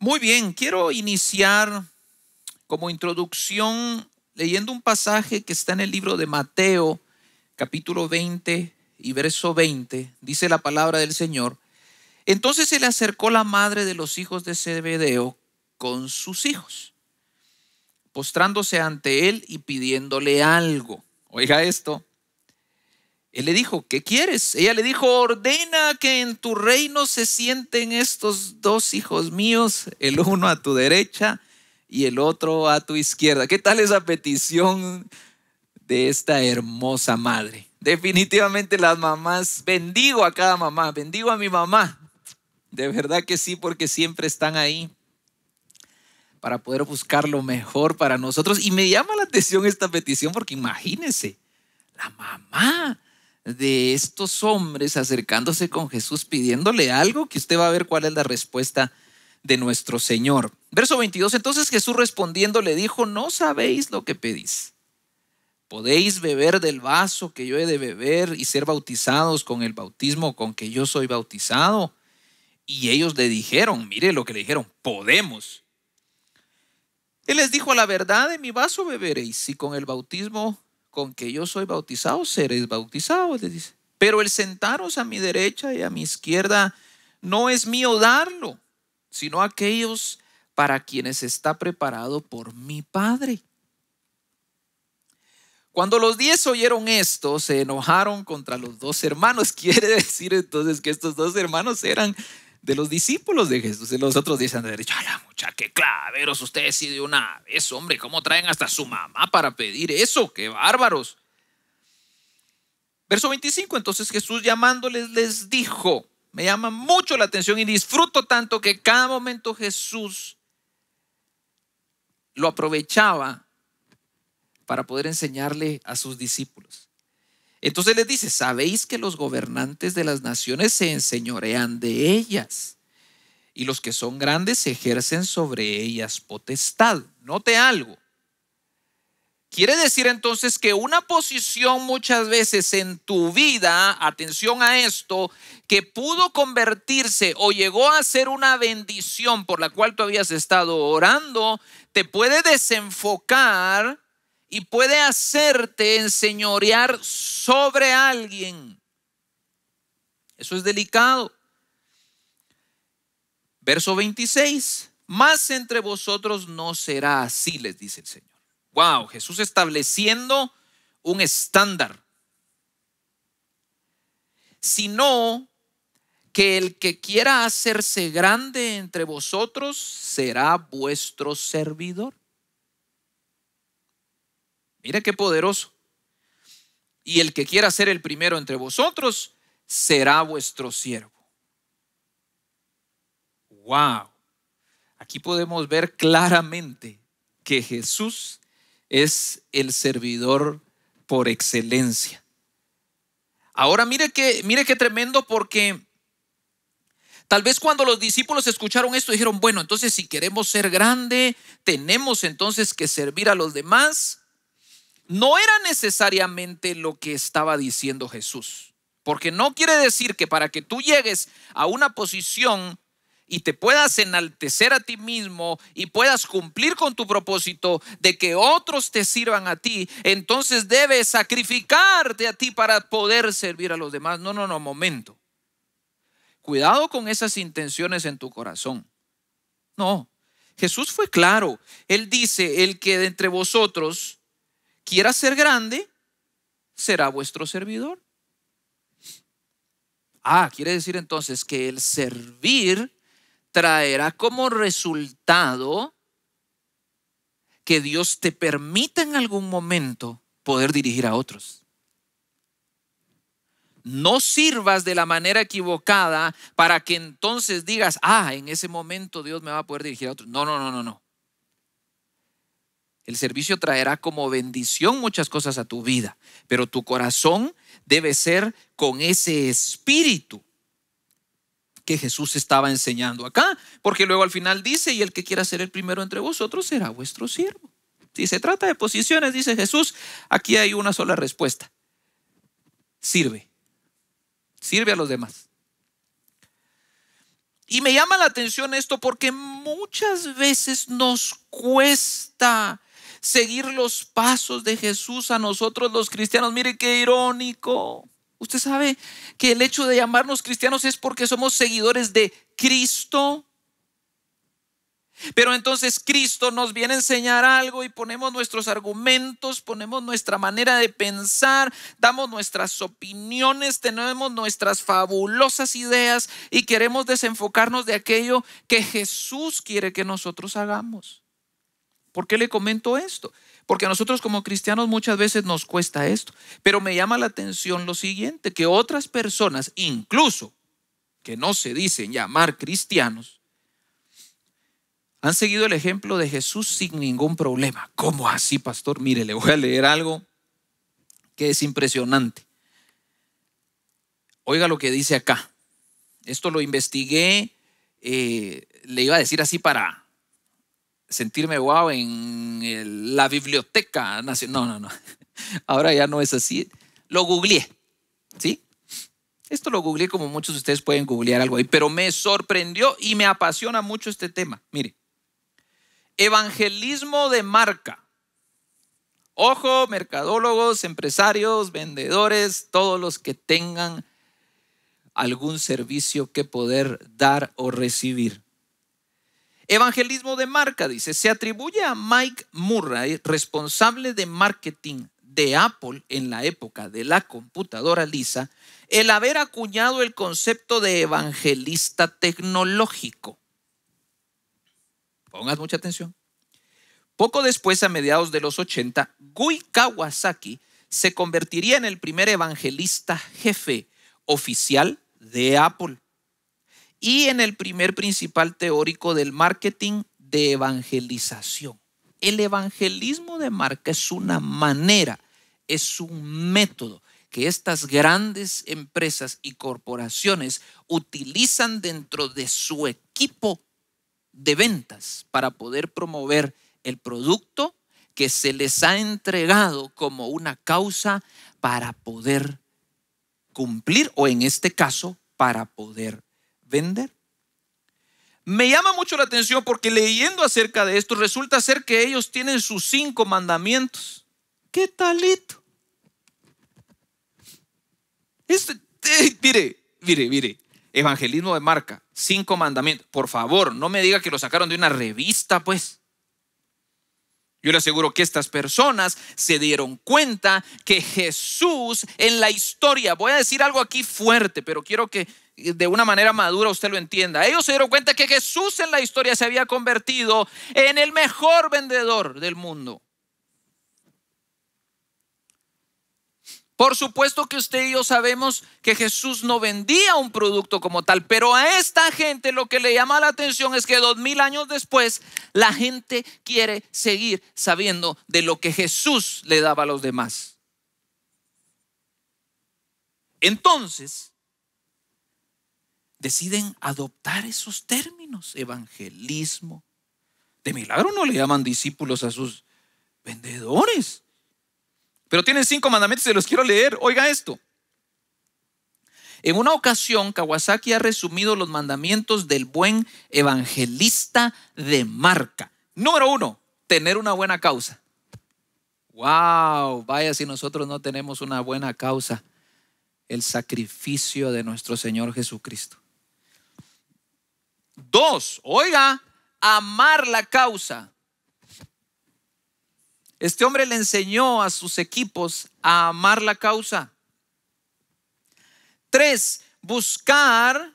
Muy bien, quiero iniciar como introducción leyendo un pasaje que está en el libro de Mateo, capítulo 20 y verso 20. Dice la palabra del Señor. Entonces se le acercó la madre de los hijos de Zebedeo con sus hijos, postrándose ante él y pidiéndole algo. Oiga esto. Él le dijo, ¿qué quieres? Ella le dijo, ordena que en tu reino se sienten estos dos hijos míos, el uno a tu derecha y el otro a tu izquierda. ¿Qué tal esa petición de esta hermosa madre? Definitivamente las mamás, bendigo a cada mamá, bendigo a mi mamá. De verdad que sí, porque siempre están ahí para poder buscar lo mejor para nosotros. Y me llama la atención esta petición porque imagínense, la mamá de estos hombres acercándose con Jesús pidiéndole algo que usted va a ver cuál es la respuesta de nuestro Señor. Verso 22, entonces Jesús respondiendo le dijo, no sabéis lo que pedís. ¿Podéis beber del vaso que yo he de beber y ser bautizados con el bautismo con que yo soy bautizado? Y ellos le dijeron, mire lo que le dijeron, podemos. Él les dijo, la verdad de mi vaso beberéis y con el bautismo con que yo soy bautizado, seréis bautizados, dice. Pero el sentaros a mi derecha y a mi izquierda no es mío darlo, sino aquellos para quienes está preparado por mi Padre. Cuando los diez oyeron esto, se enojaron contra los dos hermanos. Quiere decir entonces que estos dos hermanos eran de los discípulos de Jesús. Y los otros dicen de derecha, la mucha, que claveros ustedes y de una vez, hombre, ¿cómo traen hasta su mamá para pedir eso? ¡Qué bárbaros! Verso 25, entonces Jesús llamándoles les dijo, me llama mucho la atención y disfruto tanto que cada momento Jesús lo aprovechaba para poder enseñarle a sus discípulos. Entonces les dice, sabéis que los gobernantes de las naciones se enseñorean de ellas y los que son grandes ejercen sobre ellas potestad. Note algo. Quiere decir entonces que una posición muchas veces en tu vida, atención a esto, que pudo convertirse o llegó a ser una bendición por la cual tú habías estado orando, te puede desenfocar y puede hacerte enseñorear sobre alguien. Eso es delicado. Verso 26. Más entre vosotros no será así, les dice el Señor. Wow, Jesús estableciendo un estándar. Sino que el que quiera hacerse grande entre vosotros será vuestro servidor mire qué poderoso. Y el que quiera ser el primero entre vosotros será vuestro siervo. Wow. Aquí podemos ver claramente que Jesús es el servidor por excelencia. Ahora mire que mire qué tremendo porque Tal vez cuando los discípulos escucharon esto dijeron, bueno, entonces si queremos ser grande, tenemos entonces que servir a los demás no era necesariamente lo que estaba diciendo Jesús. Porque no quiere decir que para que tú llegues a una posición y te puedas enaltecer a ti mismo y puedas cumplir con tu propósito de que otros te sirvan a ti, entonces debes sacrificarte a ti para poder servir a los demás. No, no, no, momento. Cuidado con esas intenciones en tu corazón. No, Jesús fue claro. Él dice, el que de entre vosotros quiera ser grande, será vuestro servidor. Ah, quiere decir entonces que el servir traerá como resultado que Dios te permita en algún momento poder dirigir a otros. No sirvas de la manera equivocada para que entonces digas, ah, en ese momento Dios me va a poder dirigir a otros. No, no, no, no, no. El servicio traerá como bendición muchas cosas a tu vida, pero tu corazón debe ser con ese espíritu que Jesús estaba enseñando acá, porque luego al final dice, y el que quiera ser el primero entre vosotros será vuestro siervo. Si se trata de posiciones, dice Jesús, aquí hay una sola respuesta. Sirve. Sirve a los demás. Y me llama la atención esto porque muchas veces nos cuesta seguir los pasos de Jesús a nosotros los cristianos. Mire qué irónico. Usted sabe que el hecho de llamarnos cristianos es porque somos seguidores de Cristo. Pero entonces Cristo nos viene a enseñar algo y ponemos nuestros argumentos, ponemos nuestra manera de pensar, damos nuestras opiniones, tenemos nuestras fabulosas ideas y queremos desenfocarnos de aquello que Jesús quiere que nosotros hagamos. ¿Por qué le comento esto? Porque a nosotros como cristianos muchas veces nos cuesta esto. Pero me llama la atención lo siguiente, que otras personas, incluso que no se dicen llamar cristianos, han seguido el ejemplo de Jesús sin ningún problema. ¿Cómo así, pastor? Mire, le voy a leer algo que es impresionante. Oiga lo que dice acá. Esto lo investigué, eh, le iba a decir así para sentirme wow en la biblioteca nacional. No, no, no. Ahora ya no es así. Lo googleé, ¿sí? Esto lo googleé como muchos de ustedes pueden googlear algo ahí, pero me sorprendió y me apasiona mucho este tema. Mire, evangelismo de marca. Ojo, mercadólogos, empresarios, vendedores, todos los que tengan algún servicio que poder dar o recibir. Evangelismo de marca, dice, se atribuye a Mike Murray, responsable de marketing de Apple en la época de la computadora lisa, el haber acuñado el concepto de evangelista tecnológico. Pongas mucha atención. Poco después, a mediados de los 80, Gui Kawasaki se convertiría en el primer evangelista jefe oficial de Apple y en el primer principal teórico del marketing de evangelización. El evangelismo de marca es una manera, es un método que estas grandes empresas y corporaciones utilizan dentro de su equipo de ventas para poder promover el producto que se les ha entregado como una causa para poder cumplir o en este caso para poder vender. Me llama mucho la atención porque leyendo acerca de esto resulta ser que ellos tienen sus cinco mandamientos. ¿Qué talito? Este, eh, mire, mire, mire. Evangelismo de marca, cinco mandamientos. Por favor, no me diga que lo sacaron de una revista, pues. Yo le aseguro que estas personas se dieron cuenta que Jesús en la historia, voy a decir algo aquí fuerte, pero quiero que de una manera madura usted lo entienda. Ellos se dieron cuenta que Jesús en la historia se había convertido en el mejor vendedor del mundo. Por supuesto que usted y yo sabemos que Jesús no vendía un producto como tal, pero a esta gente lo que le llama la atención es que dos mil años después la gente quiere seguir sabiendo de lo que Jesús le daba a los demás. Entonces, deciden adoptar esos términos, evangelismo. De milagro no le llaman discípulos a sus vendedores. Pero tienen cinco mandamientos y los quiero leer. Oiga esto. En una ocasión, Kawasaki ha resumido los mandamientos del buen evangelista de marca. Número uno, tener una buena causa. ¡Wow! Vaya si nosotros no tenemos una buena causa, el sacrificio de nuestro Señor Jesucristo. Dos, oiga, amar la causa. Este hombre le enseñó a sus equipos a amar la causa. Tres, buscar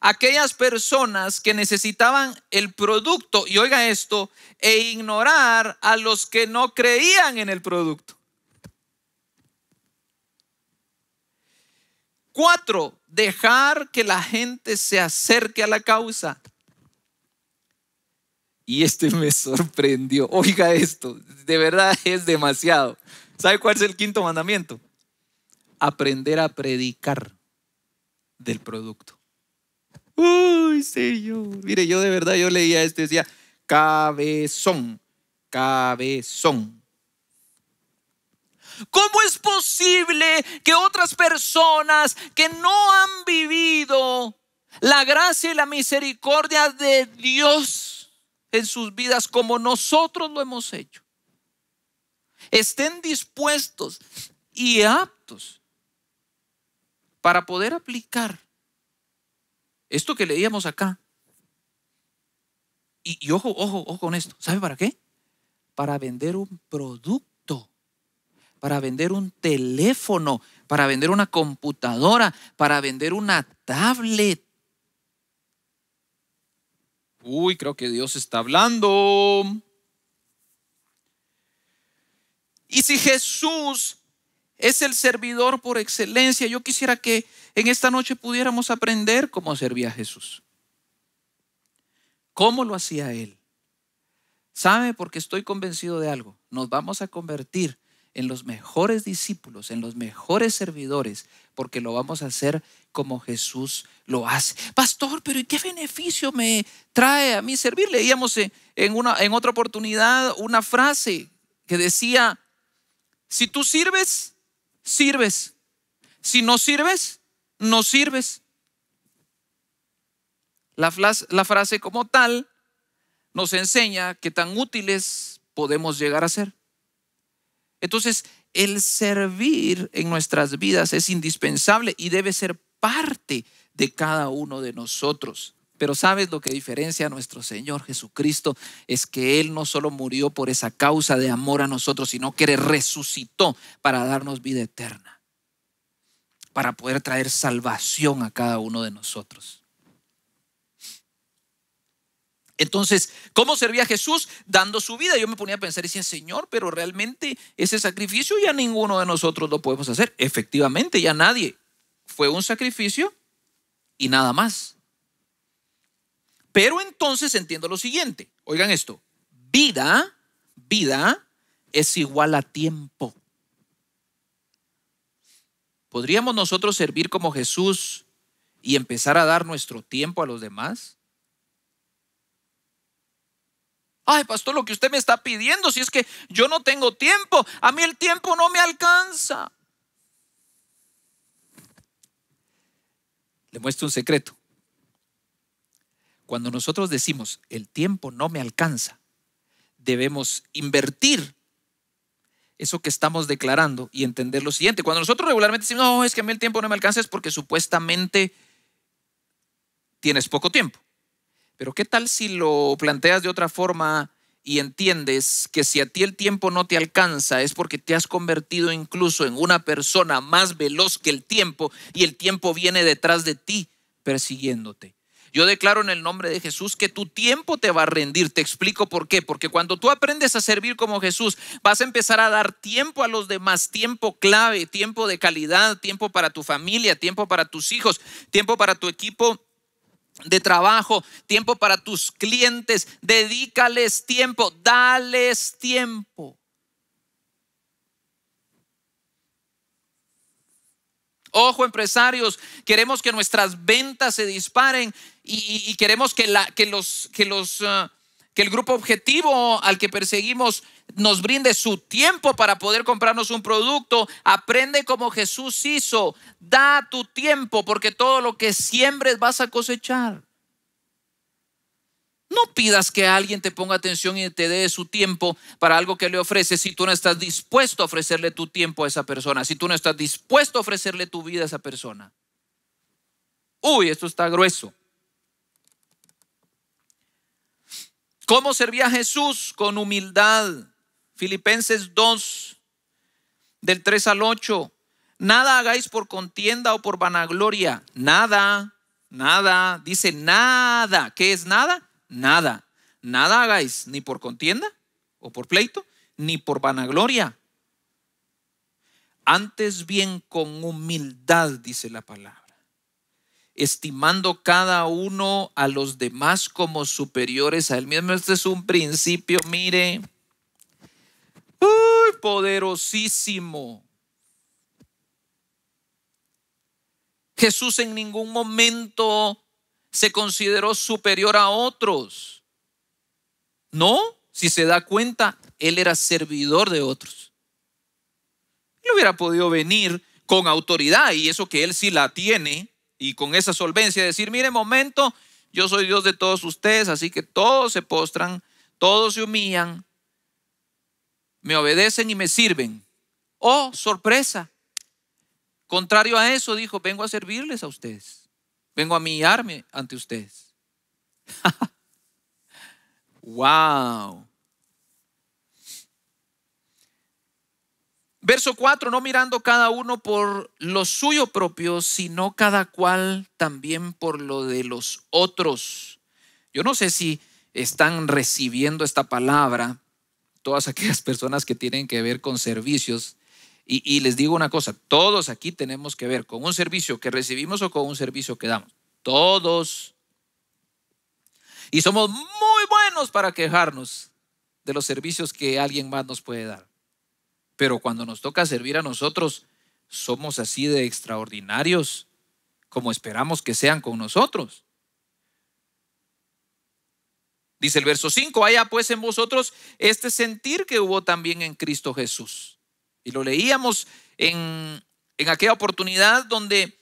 aquellas personas que necesitaban el producto, y oiga esto, e ignorar a los que no creían en el producto. Cuatro, dejar que la gente se acerque a la causa. Y este me sorprendió. Oiga esto, de verdad es demasiado. ¿Sabe cuál es el quinto mandamiento? Aprender a predicar del producto. Uy, señor. Mire, yo de verdad, yo leía esto y decía, cabezón, cabezón, ¿Cómo es posible que otras personas que no han vivido la gracia y la misericordia de Dios en sus vidas como nosotros lo hemos hecho, estén dispuestos y aptos para poder aplicar esto que leíamos acá? Y, ojo, ojo, ojo con esto. ¿Sabe para qué? Para vender un producto para vender un teléfono, para vender una computadora, para vender una tablet. Uy, creo que Dios está hablando. Y si Jesús es el servidor por excelencia, yo quisiera que en esta noche pudiéramos aprender cómo servía Jesús. ¿Cómo lo hacía Él? ¿Sabe? Porque estoy convencido de algo. Nos vamos a convertir en los mejores discípulos, en los mejores servidores, porque lo vamos a hacer como Jesús lo hace. Pastor, pero ¿y qué beneficio me trae a mí servir? Leíamos en, una, en otra oportunidad una frase que decía, si tú sirves, sirves. Si no sirves, no sirves. La, la frase como tal nos enseña que tan útiles podemos llegar a ser. Entonces, el servir en nuestras vidas es indispensable y debe ser parte de cada uno de nosotros. Pero sabes lo que diferencia a nuestro Señor Jesucristo es que Él no solo murió por esa causa de amor a nosotros, sino que Él resucitó para darnos vida eterna, para poder traer salvación a cada uno de nosotros. Entonces, ¿cómo servía Jesús? Dando su vida. Yo me ponía a pensar y decía, Señor, pero realmente ese sacrificio ya ninguno de nosotros lo podemos hacer. Efectivamente, ya nadie. Fue un sacrificio y nada más. Pero entonces entiendo lo siguiente. Oigan esto. Vida, vida es igual a tiempo. ¿Podríamos nosotros servir como Jesús y empezar a dar nuestro tiempo a los demás? Ay, pastor, lo que usted me está pidiendo, si es que yo no tengo tiempo, a mí el tiempo no me alcanza. Le muestro un secreto. Cuando nosotros decimos, el tiempo no me alcanza, debemos invertir eso que estamos declarando y entender lo siguiente. Cuando nosotros regularmente decimos, no, es que a mí el tiempo no me alcanza, es porque supuestamente tienes poco tiempo. Pero ¿qué tal si lo planteas de otra forma y entiendes que si a ti el tiempo no te alcanza es porque te has convertido incluso en una persona más veloz que el tiempo y el tiempo viene detrás de ti persiguiéndote? Yo declaro en el nombre de Jesús que tu tiempo te va a rendir. Te explico por qué. Porque cuando tú aprendes a servir como Jesús, vas a empezar a dar tiempo a los demás, tiempo clave, tiempo de calidad, tiempo para tu familia, tiempo para tus hijos, tiempo para tu equipo de trabajo, tiempo para tus clientes, dedícales tiempo, dales tiempo. Ojo empresarios, queremos que nuestras ventas se disparen y, queremos que, la, que, los, que, los, eh, que el grupo objetivo al que perseguimos nos brinde su tiempo para poder comprarnos un producto. Aprende como Jesús hizo. Da tu tiempo porque todo lo que siembres vas a cosechar. No pidas que alguien te ponga atención y te dé su tiempo para algo que le ofreces si tú no estás dispuesto a ofrecerle tu tiempo a esa persona, si tú no estás dispuesto a ofrecerle tu vida a esa persona. Uy, esto está grueso. ¿Cómo servía Jesús? Con humildad. Filipenses 2, del 3 al 8. Nada hagáis por contienda o por vanagloria. Nada, nada. Dice nada. ¿Qué es nada? Nada. Nada hagáis ni por contienda o por pleito, ni por vanagloria. Antes bien con humildad, dice la palabra estimando cada uno a los demás como superiores a él mismo. Este es un principio, mire, ¡Uy, poderosísimo! Jesús en ningún momento se consideró superior a otros. No, si se da cuenta, él era servidor de otros. No hubiera podido venir con autoridad y eso que él sí la tiene y con esa solvencia decir, mire momento, yo soy Dios de todos ustedes, así que todos se postran, todos se humillan, me obedecen y me sirven. Oh, sorpresa. Contrario a eso, dijo, vengo a servirles a ustedes. Vengo a miarme ante ustedes. wow. Verso 4, no mirando cada uno por lo suyo propio, sino cada cual también por lo de los otros. Yo no sé si están recibiendo esta palabra, todas aquellas personas que tienen que ver con servicios. Y, les digo una cosa, todos aquí tenemos que ver con un servicio que recibimos o con un servicio que damos. Todos. Y somos muy buenos para quejarnos de los servicios que alguien más nos puede dar. Pero cuando nos toca servir a nosotros, somos así de extraordinarios como esperamos que sean con nosotros. Dice el verso 5, haya pues en vosotros este sentir que hubo también en Cristo Jesús. Y lo leíamos en, en aquella oportunidad donde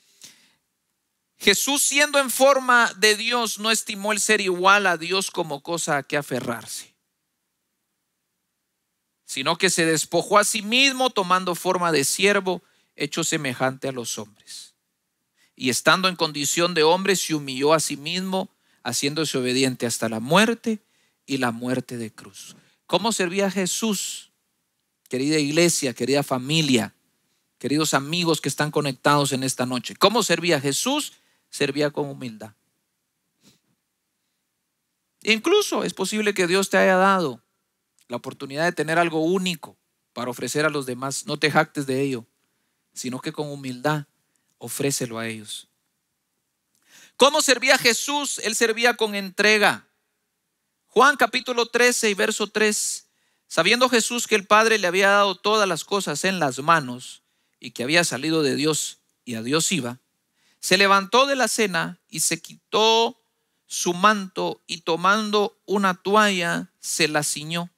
Jesús siendo en forma de Dios no estimó el ser igual a Dios como cosa a que aferrarse, sino que se despojó a sí mismo tomando forma de siervo, hecho semejante a los hombres. Y estando en condición de hombre, se humilló a sí mismo haciéndose obediente hasta la muerte y la muerte de cruz. ¿Cómo servía Jesús? Querida iglesia, querida familia, queridos amigos que están conectados en esta noche. ¿Cómo servía Jesús? Servía con humildad. Incluso es posible que Dios te haya dado la oportunidad de tener algo único para ofrecer a los demás. No te jactes de ello, sino que con humildad ofrécelo a ellos. ¿Cómo servía Jesús? Él servía con entrega. Juan capítulo 13 y verso 3. Sabiendo Jesús que el Padre le había dado todas las cosas en las manos y que había salido de Dios y a Dios iba, se levantó de la cena y se quitó su manto y tomando una toalla se la ciñó.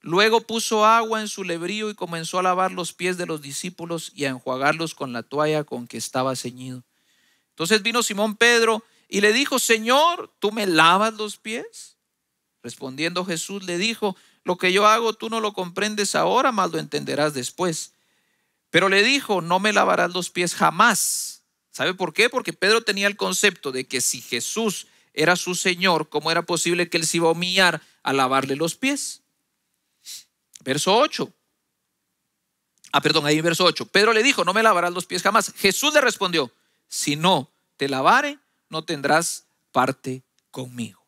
Luego puso agua en su lebrío y comenzó a lavar los pies de los discípulos y a enjuagarlos con la toalla con que estaba ceñido. Entonces vino Simón Pedro y le dijo, Señor, ¿tú me lavas los pies? Respondiendo Jesús le dijo, lo que yo hago tú no lo comprendes ahora, más lo entenderás después. Pero le dijo, no me lavarás los pies jamás. ¿Sabe por qué? Porque Pedro tenía el concepto de que si Jesús era su Señor, ¿cómo era posible que él se iba a humillar a lavarle los pies? Verso 8. Ah, perdón, ahí en verso 8. Pedro le dijo, no me lavarás los pies jamás. Jesús le respondió, si no te lavare, no tendrás parte conmigo.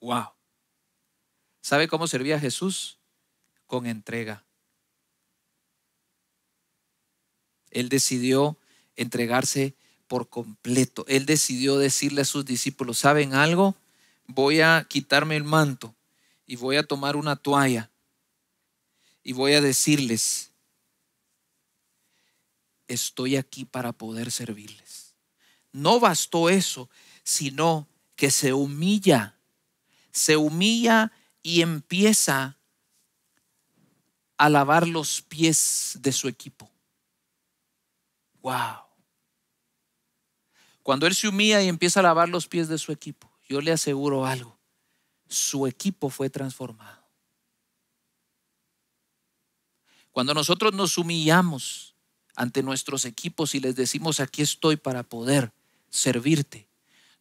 Wow. ¿Sabe cómo servía Jesús? Con entrega. Él decidió entregarse por completo. Él decidió decirle a sus discípulos, ¿saben algo? Voy a quitarme el manto y voy a tomar una toalla y voy a decirles, estoy aquí para poder servirles. No bastó eso, sino que se humilla, se humilla y empieza a lavar los pies de su equipo. ¡Wow! Cuando él se humilla y empieza a lavar los pies de su equipo, yo le aseguro algo, su equipo fue transformado. Cuando nosotros nos humillamos, ante nuestros equipos y les decimos, aquí estoy para poder servirte.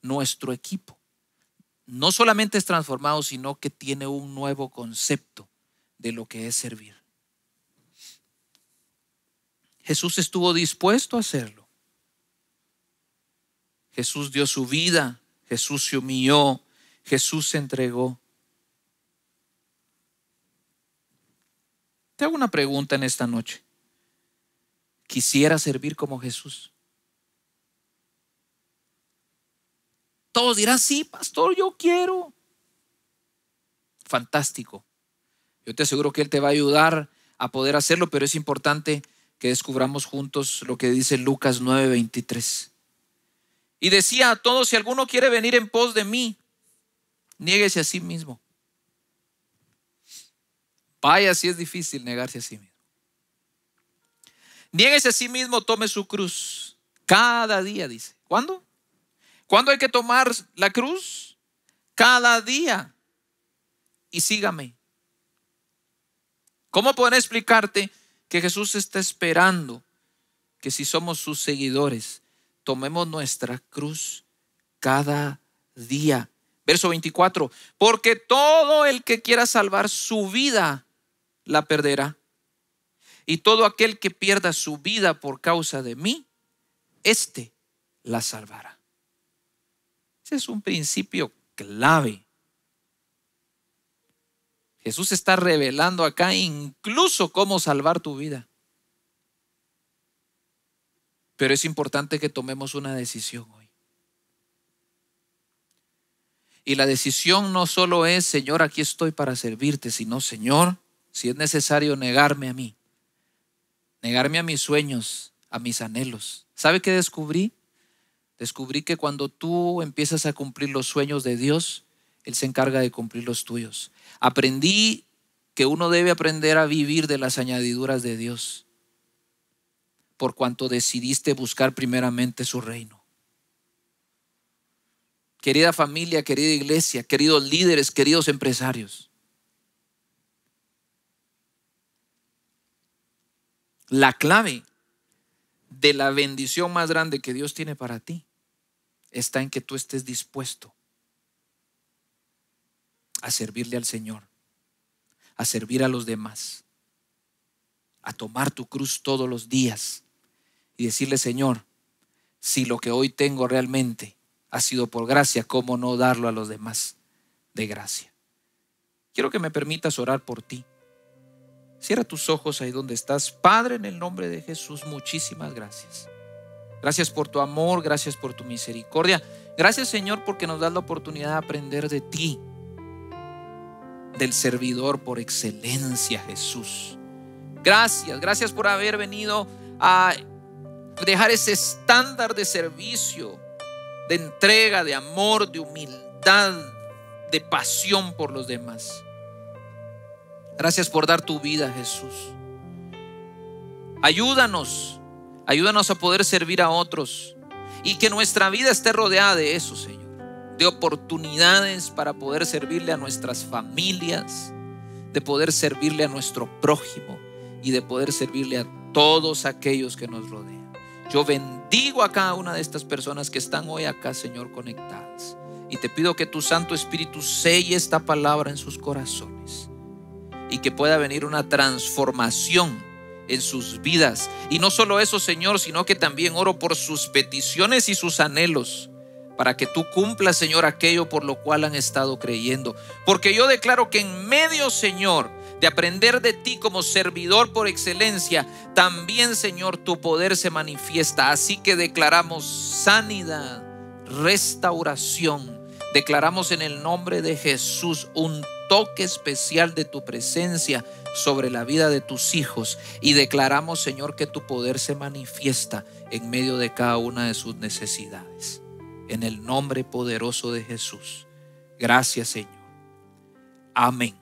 Nuestro equipo no solamente es transformado, sino que tiene un nuevo concepto de lo que es servir. Jesús estuvo dispuesto a hacerlo. Jesús dio su vida, Jesús se humilló, Jesús se entregó. Te hago una pregunta en esta noche quisiera servir como Jesús. Todos dirán, sí, pastor, yo quiero. Fantástico. Yo te aseguro que Él te va a ayudar a poder hacerlo, pero es importante que descubramos juntos lo que dice Lucas 9:23. Y decía a todos, si alguno quiere venir en pos de mí, niéguese a sí mismo. Vaya si es difícil negarse a sí mismo. Niéguese a sí mismo, tome su cruz. Cada día, dice. ¿Cuándo? ¿Cuándo hay que tomar la cruz? Cada día. Y sígame. ¿Cómo poder explicarte que Jesús está esperando que si somos sus seguidores, tomemos nuestra cruz cada día? Verso 24, porque todo el que quiera salvar su vida, la perderá. Y todo aquel que pierda su vida por causa de mí, éste la salvará. Ese es un principio clave. Jesús está revelando acá incluso cómo salvar tu vida. Pero es importante que tomemos una decisión hoy. Y la decisión no solo es, Señor, aquí estoy para servirte, sino, Señor, si es necesario negarme a mí, negarme a mis sueños, a mis anhelos. ¿Sabe qué descubrí? Descubrí que cuando tú empiezas a cumplir los sueños de Dios, Él se encarga de cumplir los tuyos. Aprendí que uno debe aprender a vivir de las añadiduras de Dios, por cuanto decidiste buscar primeramente su reino. Querida familia, querida iglesia, queridos líderes, queridos empresarios. la clave de la bendición más grande que Dios tiene para ti está en que tú estés dispuesto a servirle al Señor, a servir a los demás, a tomar tu cruz todos los días y decirle, Señor, si lo que hoy tengo realmente ha sido por gracia, ¿cómo no darlo a los demás de gracia? Quiero que me permitas orar por ti. Cierra tus ojos ahí donde estás. Padre, en el nombre de Jesús, muchísimas gracias. Gracias por tu amor, gracias por tu misericordia. Gracias Señor porque nos das la oportunidad de aprender de ti, del servidor por excelencia Jesús. Gracias, gracias por haber venido a dejar ese estándar de servicio, de entrega, de amor, de humildad, de pasión por los demás. Gracias por dar tu vida, Jesús. Ayúdanos, ayúdanos a poder servir a otros y que nuestra vida esté rodeada de eso, Señor, de oportunidades para poder servirle a nuestras familias, de poder servirle a nuestro prójimo y de poder servirle a todos aquellos que nos rodean. Yo bendigo a cada una de estas personas que están hoy acá, Señor, conectadas. Y te pido que tu Santo Espíritu selle esta palabra en sus corazones y que pueda venir una transformación en sus vidas. Y no solo eso, Señor, sino que también oro por sus peticiones y sus anhelos, para que tú cumplas, Señor, aquello por lo cual han estado creyendo. Porque yo declaro que en medio, Señor, de aprender de ti como servidor por excelencia, también, Señor, tu poder se manifiesta. Así que declaramos sanidad, restauración. Declaramos en el nombre de Jesús un toque especial de tu presencia sobre la vida de tus hijos y declaramos, Señor, que tu poder se manifiesta en medio de cada una de sus necesidades. En el nombre poderoso de Jesús. Gracias, Señor. Amén.